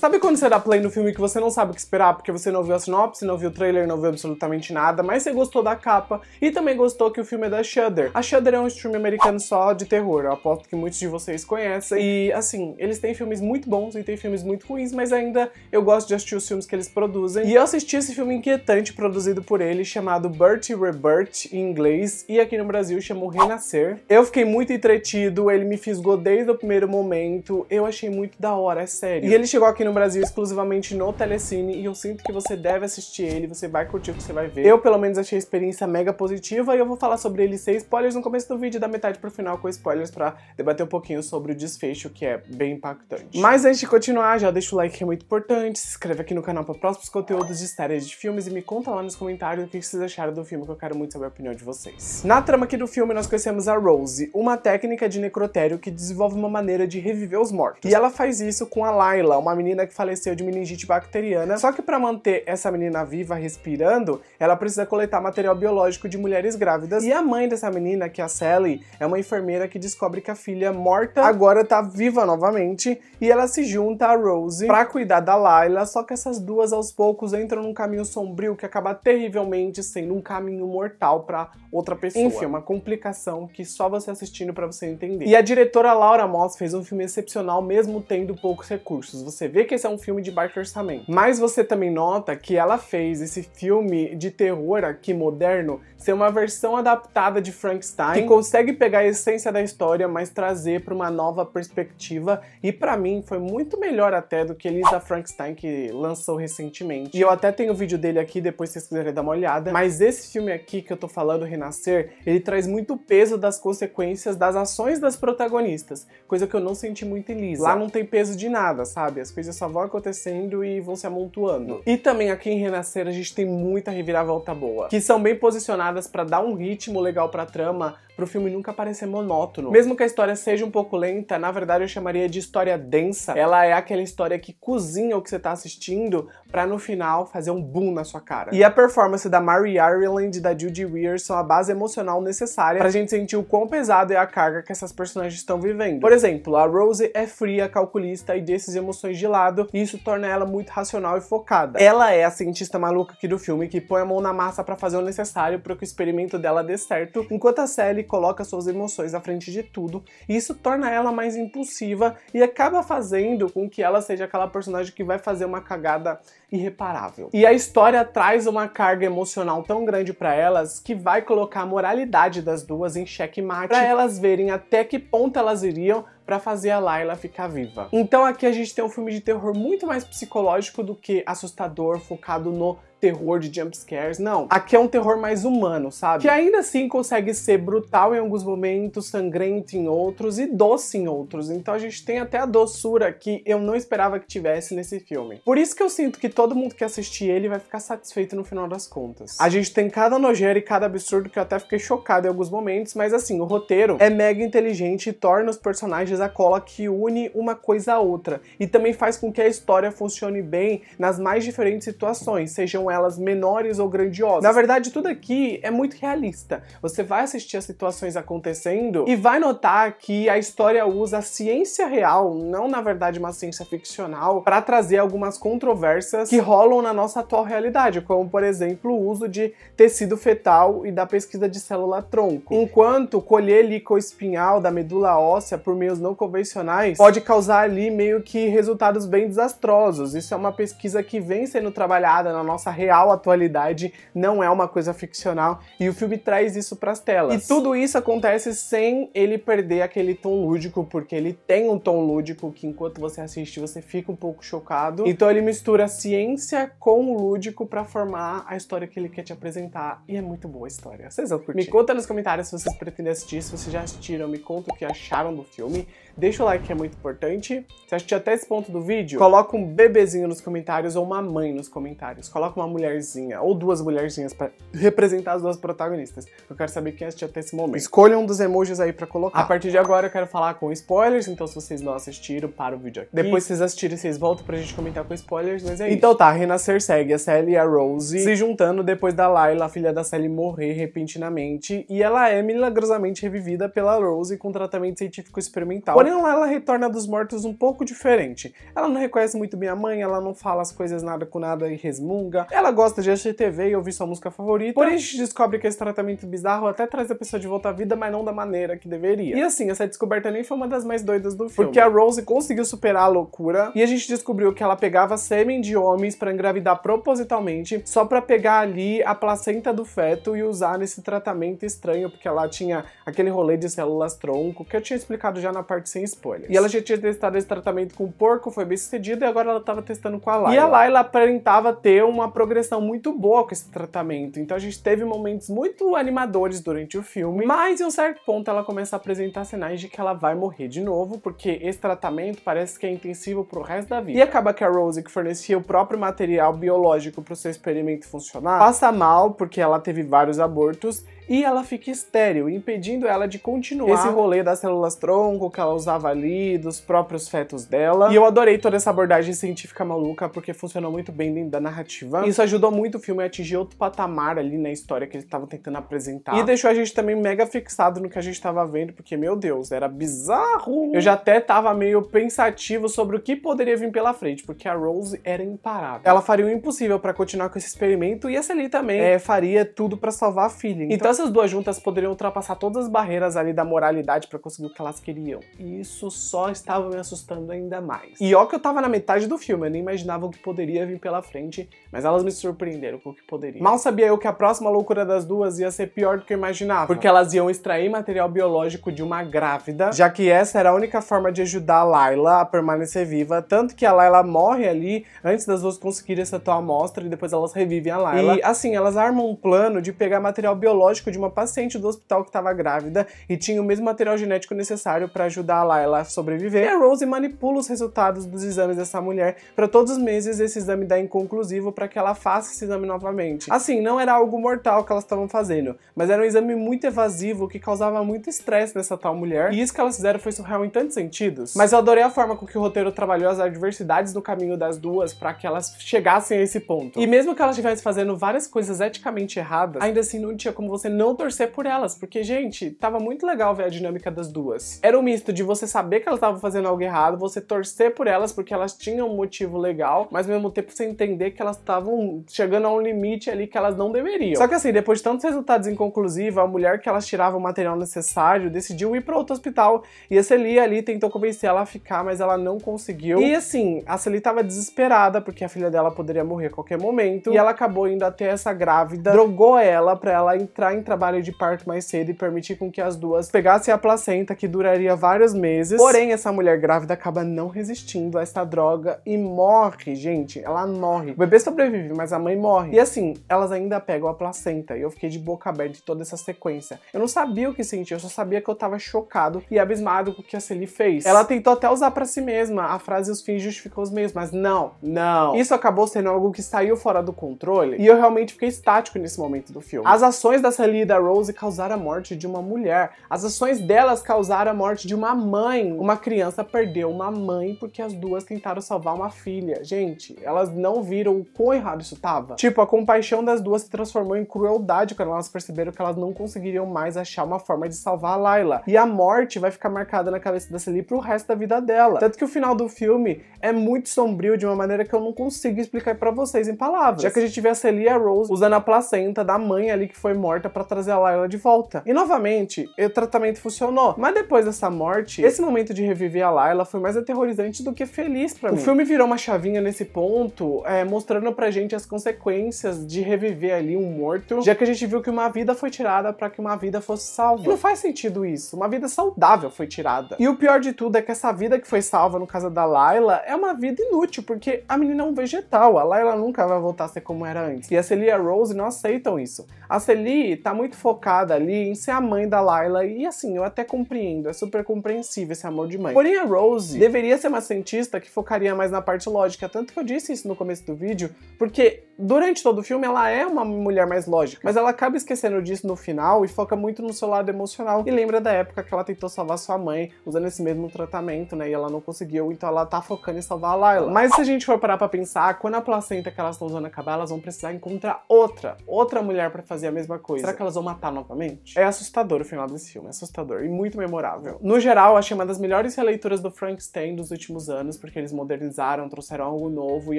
Sabe quando você dá play no filme que você não sabe o que esperar porque você não viu a sinopse, não viu o trailer, não viu absolutamente nada, mas você gostou da capa e também gostou que o filme é da Shudder. A Shudder é um stream americano só de terror, eu aposto que muitos de vocês conhecem. E assim, eles têm filmes muito bons e têm filmes muito ruins, mas ainda eu gosto de assistir os filmes que eles produzem. E eu assisti esse filme inquietante produzido por ele, chamado Bertie Rebirth em inglês, e aqui no Brasil chamou Renascer. Eu fiquei muito entretido, ele me fisgou desde o primeiro momento, eu achei muito da hora, é sério. E ele chegou aqui no no Brasil exclusivamente no Telecine e eu sinto que você deve assistir ele, você vai curtir o que você vai ver. Eu, pelo menos, achei a experiência mega positiva e eu vou falar sobre ele sem spoilers no começo do vídeo, da metade pro final com spoilers pra debater um pouquinho sobre o desfecho, que é bem impactante. Mas antes de continuar, já deixa o like que é muito importante, se inscreve aqui no canal para próximos conteúdos de séries de filmes e me conta lá nos comentários o que vocês acharam do filme, que eu quero muito saber a opinião de vocês. Na trama aqui do filme, nós conhecemos a Rose, uma técnica de necrotério que desenvolve uma maneira de reviver os mortos. E ela faz isso com a Layla, uma menina menina que faleceu de meningite bacteriana. Só que para manter essa menina viva respirando, ela precisa coletar material biológico de mulheres grávidas. E a mãe dessa menina, que é a Sally, é uma enfermeira que descobre que a filha morta agora tá viva novamente e ela se junta a Rose para cuidar da Layla, só que essas duas aos poucos entram num caminho sombrio que acaba terrivelmente sendo um caminho mortal para outra pessoa. Enfim, uma complicação que só você assistindo para você entender. E a diretora Laura Moss fez um filme excepcional mesmo tendo poucos recursos. Você vê que esse é um filme de baixo orçamento. Mas você também nota que ela fez esse filme de terror aqui moderno ser uma versão adaptada de Frankenstein que consegue pegar a essência da história, mas trazer para uma nova perspectiva. E para mim foi muito melhor até do que Elisa Frankenstein que lançou recentemente. E eu até tenho o vídeo dele aqui, depois se vocês quiserem dar uma olhada. Mas esse filme aqui que eu tô falando, Renascer, ele traz muito peso das consequências das ações das protagonistas, coisa que eu não senti muito em Elisa. Lá não tem peso de nada, sabe? As coisas só vão acontecendo e vão se amontoando. E também aqui em Renascer a gente tem muita reviravolta boa, que são bem posicionadas para dar um ritmo legal pra trama, para o filme nunca parecer monótono. Mesmo que a história seja um pouco lenta, na verdade eu chamaria de história densa. Ela é aquela história que cozinha o que você tá assistindo para no final fazer um boom na sua cara. E a performance da Mary Ireland e da Judy Weir são a base emocional necessária pra gente sentir o quão pesado é a carga que essas personagens estão vivendo. Por exemplo, a Rose é fria, calculista e desses emoções de lado, e isso torna ela muito racional e focada. Ela é a cientista maluca aqui do filme que põe a mão na massa para fazer o necessário para que o experimento dela dê certo, enquanto a Sally coloca suas emoções à frente de tudo, e isso torna ela mais impulsiva e acaba fazendo com que ela seja aquela personagem que vai fazer uma cagada irreparável. E a história traz uma carga emocional tão grande para elas que vai colocar a moralidade das duas em xeque-mate, para elas verem até que ponto elas iriam para fazer a Layla ficar viva. Então aqui a gente tem um filme de terror muito mais psicológico do que assustador, focado no terror de jump scares, não. Aqui é um terror mais humano, sabe? Que ainda assim consegue ser brutal em alguns momentos, sangrento em outros e doce em outros. Então a gente tem até a doçura que eu não esperava que tivesse nesse filme. Por isso que eu sinto que todo mundo que assistir ele vai ficar satisfeito no final das contas. A gente tem cada nojeira e cada absurdo que eu até fiquei chocado em alguns momentos, mas assim, o roteiro é mega inteligente e torna os personagens a cola que une uma coisa a outra e também faz com que a história funcione bem nas mais diferentes situações, sejam elas menores ou grandiosas. Na verdade, tudo aqui é muito realista. Você vai assistir as situações acontecendo e vai notar que a história usa a ciência real, não na verdade uma ciência ficcional, para trazer algumas controvérsias que rolam na nossa atual realidade, como por exemplo o uso de tecido fetal e da pesquisa de célula tronco. Enquanto colher licoespinhal da medula óssea por meios não convencionais pode causar ali meio que resultados bem desastrosos. Isso é uma pesquisa que vem sendo trabalhada na nossa real atualidade, não é uma coisa ficcional, e o filme traz isso para as telas. E tudo isso acontece sem ele perder aquele tom lúdico, porque ele tem um tom lúdico que enquanto você assiste você fica um pouco chocado. Então ele mistura ciência com o lúdico para formar a história que ele quer te apresentar, e é muito boa a história. Vocês vão curtir. Me conta nos comentários se vocês pretendem assistir, se vocês já assistiram, me conta o que acharam do filme. Deixa o like que é muito importante. Se assistiu até esse ponto do vídeo, coloca um bebezinho nos comentários ou uma mãe nos comentários. Coloca uma mulherzinha ou duas mulherzinhas para representar as duas protagonistas. Eu quero saber quem assistiu até esse momento. Escolha um dos emojis aí para colocar. A partir de agora eu quero falar com spoilers, então se vocês não assistiram, para o vídeo aqui. Depois vocês assistirem, vocês voltam pra gente comentar com spoilers, mas é isso. Então tá, Renascer segue a Sally e a Rose se juntando depois da Layla, a filha da Sally, morrer repentinamente e ela é milagrosamente revivida pela Rose com tratamento científico experimental. Porém, ela retorna dos mortos um pouco diferente. Ela não reconhece muito bem a mãe, ela não fala as coisas nada com nada e resmunga. Ela gosta de assistir TV e ouvir sua música favorita, porém a gente descobre que esse tratamento bizarro até traz a pessoa de volta à vida, mas não da maneira que deveria. E assim, essa descoberta nem foi uma das mais doidas do filme, porque a Rose conseguiu superar a loucura e a gente descobriu que ela pegava sêmen de homens para engravidar propositalmente, só para pegar ali a placenta do feto e usar nesse tratamento estranho, porque ela tinha aquele rolê de células tronco, que eu tinha explicado já na parte sem spoilers. E ela já tinha testado esse tratamento com o porco, foi bem sucedido, e agora ela tava testando com a Layla. E a ela aparentava ter uma progressão muito boa com esse tratamento. Então a gente teve momentos muito animadores durante o filme, mas em um certo ponto ela começa a apresentar sinais de que ela vai morrer de novo, porque esse tratamento parece que é intensivo pro resto da vida. E acaba que a Rose, que fornecia o próprio material biológico pro seu experimento funcionar, passa mal porque ela teve vários abortos e ela fica estéril, impedindo ela de continuar esse rolê das células tronco que ela usava ali, dos próprios fetos dela. E eu adorei toda essa abordagem científica maluca porque funcionou muito bem dentro da narrativa. Isso ajudou muito o filme a atingir outro patamar ali na história que eles estavam tentando apresentar. E deixou a gente também mega fixado no que a gente estava vendo, porque meu Deus, era bizarro. Eu já até tava meio pensativo sobre o que poderia vir pela frente, porque a Rose era imparável. Ela faria o impossível para continuar com esse experimento e a ali também é, faria tudo para salvar a filha. Então, então essas duas juntas poderiam ultrapassar todas as barreiras ali da moralidade para conseguir o que elas queriam. E isso só estava me assustando ainda mais. E ó que eu tava na metade do filme, eu nem imaginava o que poderia vir pela frente, mas elas me surpreenderam com o que poderia. Mal sabia eu que a próxima loucura das duas ia ser pior do que eu imaginava, porque elas iam extrair material biológico de uma grávida, já que essa era a única forma de ajudar a Layla a permanecer viva, tanto que a Layla morre ali antes das duas conseguirem essa tua amostra e depois elas revivem a Layla. E assim, elas armam um plano de pegar material biológico genético de uma paciente do hospital que estava grávida e tinha o mesmo material genético necessário para ajudar a Layla a sobreviver. E a Rose manipula os resultados dos exames dessa mulher para todos os meses esse exame dar inconclusivo para que ela faça esse exame novamente. Assim, não era algo mortal que elas estavam fazendo, mas era um exame muito evasivo que causava muito estresse nessa tal mulher. E isso que elas fizeram foi surreal em tantos sentidos. Mas eu adorei a forma com que o roteiro trabalhou as adversidades no caminho das duas para que elas chegassem a esse ponto. E mesmo que elas estivessem fazendo várias coisas eticamente erradas, ainda assim não tinha como você não torcer por elas, porque, gente, tava muito legal ver a dinâmica das duas. Era um misto de você saber que elas estavam fazendo algo errado, você torcer por elas porque elas tinham um motivo legal, mas ao mesmo tempo você entender que elas estavam chegando a um limite ali que elas não deveriam. Só que assim, depois de tantos resultados inconclusivos, a mulher que elas tiravam o material necessário decidiu ir para outro hospital e a Celia ali tentou convencer ela a ficar, mas ela não conseguiu. E assim, a Celia tava desesperada porque a filha dela poderia morrer a qualquer momento e ela acabou indo até essa grávida, drogou ela para ela entrar em trabalho de parto mais cedo e permitir com que as duas pegassem a placenta, que duraria vários meses. Porém, essa mulher grávida acaba não resistindo a esta droga e morre, gente. Ela morre. O bebê sobrevive, mas a mãe morre. E assim, elas ainda pegam a placenta. E eu fiquei de boca aberta de toda essa sequência. Eu não sabia o que sentir, eu só sabia que eu tava chocado e abismado com o que a Celie fez. Ela tentou até usar para si mesma a frase os fins justificam os meios, mas não, não. Isso acabou sendo algo que saiu fora do controle e eu realmente fiquei estático nesse momento do filme. As ações da Celie ali da Rose causaram a morte de uma mulher. As ações delas causaram a morte de uma mãe. Uma criança perdeu uma mãe porque as duas tentaram salvar uma filha. Gente, elas não viram o quão errado isso tava. Tipo, a compaixão das duas se transformou em crueldade quando elas perceberam que elas não conseguiriam mais achar uma forma de salvar a Layla. E a morte vai ficar marcada na cabeça da Celie pro resto da vida dela. Tanto que o final do filme é muito sombrio de uma maneira que eu não consigo explicar para vocês em palavras. Já que a gente vê a Celie e a Rose usando a placenta da mãe ali que foi morta para trazer a Layla de volta. E novamente, o tratamento funcionou. Mas depois dessa morte, esse momento de reviver a Layla foi mais aterrorizante do que feliz para mim. O filme virou uma chavinha nesse ponto, é, mostrando pra gente as consequências de reviver ali um morto, já que a gente viu que uma vida foi tirada para que uma vida fosse salva. E não faz sentido isso. Uma vida saudável foi tirada. E o pior de tudo é que essa vida que foi salva no caso da Layla é uma vida inútil, porque a menina é um vegetal. A Layla nunca vai voltar a ser como era antes. E a Celia e a Rose não aceitam isso. A Celia tá tá muito focada ali em ser a mãe da Layla, e assim, eu até compreendo, é super compreensível esse amor de mãe. Porém, a Rose deveria ser uma cientista que focaria mais na parte lógica, tanto que eu disse isso no começo do vídeo, porque durante todo o filme ela é uma mulher mais lógica, mas ela acaba esquecendo disso no final e foca muito no seu lado emocional e lembra da época que ela tentou salvar sua mãe usando esse mesmo tratamento, né, e ela não conseguiu, então ela tá focando em salvar a Layla. Mas se a gente for parar pra pensar, quando a placenta que elas estão usando acabar, elas vão precisar encontrar outra, outra mulher para fazer a mesma coisa. Será que elas vão matar novamente? É assustador o final desse filme, é assustador e muito memorável. No geral, achei uma das melhores releituras do Frankenstein dos últimos anos, porque eles modernizaram, trouxeram algo novo e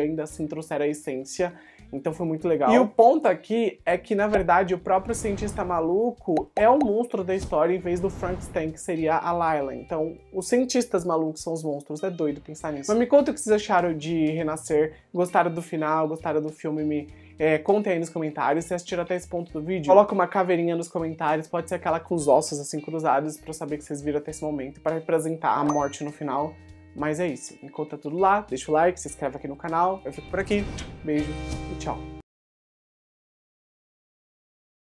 ainda assim trouxeram a essência. Então foi muito legal. E o ponto aqui é que, na verdade, o próprio cientista maluco é o monstro da história em vez do Frankenstein, que seria a Lila. Então, os cientistas malucos são os monstros. É doido pensar nisso. Mas me conta o que vocês acharam de Renascer. Gostaram do final? Gostaram do filme? Me é, contem aí nos comentários se assistiram até esse ponto do vídeo. Coloca uma caveirinha nos comentários, pode ser aquela com os ossos assim cruzados, pra saber que vocês viram até esse momento, para representar a morte no final. Mas é isso. conta tudo lá, deixa o like, se inscreve aqui no canal. Eu fico por aqui. Beijo e tchau.